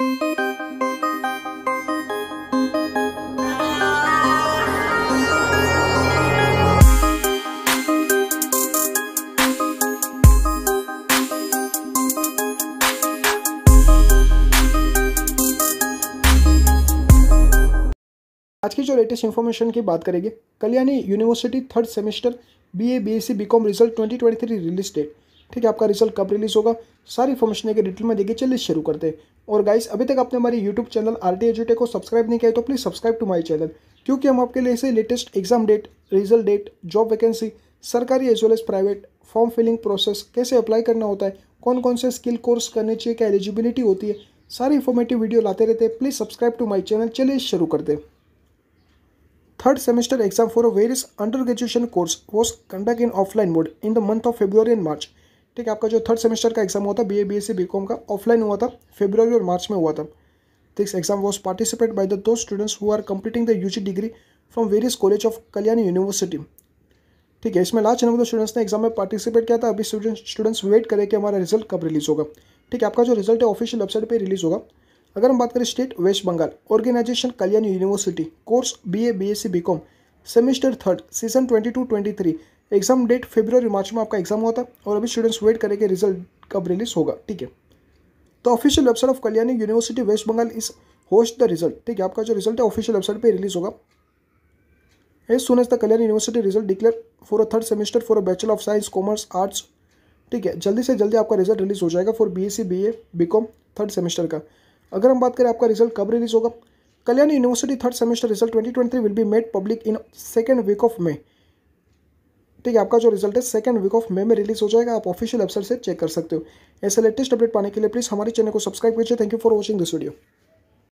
आज की जो लेटेस्ट इन्फॉर्मेशन की बात करेंगे Kalyani university third semester BA BSc BCom B Com result twenty twenty three release date ठीक है आपका रिजल्ट कब रिलीज होगा सारी इन्फॉर्मेशन के डिटेल में देखिए चलिए शुरू करते हैं और गाइस अभी तक आपने हमारे यूट्यूब चैनल आर टी को सब्सक्राइब नहीं किया तो please subscribe to my channel क्योंकि हम आपके लिए ऐसे latest exam date result date job vacancy सरकारी as well as private form filling process कैसे अप्लाई करना होता है कौन कौन से स्किल कोर्स करने चाहिए क्या एलिजिबिलिटी होती है सारी इन्फॉर्मेटिव वीडियो लाते रहते हैं please subscribe to my channel चलिए शुरू करते third semester exam for various under graduation course was conduct in offline mode in the month of February and March ठीक है आपका जो थर्ड सेमेस्टर का एग्जाम हुआ था B A B S C B Com का ऑफलाइन हुआ था फेब्रवरी और मार्च में हुआ था this exam was participate by the two students who are completing the U G degree from various college of Kalyan university ठीक है इसमें लास्ट नंबर स्टूडेंट्स ने एग्जाम में पार्टिसिपेट किया था अभी स्टूडेंट्स वेट करें कि हमारा रिजल्ट कब रिलीज होगा ठीक है आपका जो रिजल्ट है ऑफिशियल वेबसाइट पर रिलीज होगा अगर हम बात करें state West Bengal organisation Kalyan university course B A B S C B Com semester third season twenty two twenty three exam date February March में आपका एग्जाम हुआ था और अभी स्टूडेंट्स वेट करेंगे रिजल्ट कब रिलीज होगा ठीक है तो official website of Kalyani university West Bengal is host the result ठीक है आपका जो रिजल्ट है ऑफिशियल वेबसाइट पे रिलीज होगा as soon as the Kalyan university result declare for a third semester for a bachelor of science commerce arts ठीक है जल्दी से जल्दी आपका रिजल्ट रिलीज हो जाएगा for B S C B Com third semester का अगर हम बात करें आपका रिजल्ट कब रिलीज होगा Kalyan university third semester result twenty twenty three will be made public in second week of May ठीक है आपका जो रिजल्ट है सेकंड वीक ऑफ मे में रिलीज हो जाएगा आप ऑफिशियल वेबसाइट से चेक कर सकते हो ऐसे लेटेस्ट अपडेट पाने के लिए प्लीज़ हमारे चैनल को सब्सक्राइब कीजिए thank you for watching this video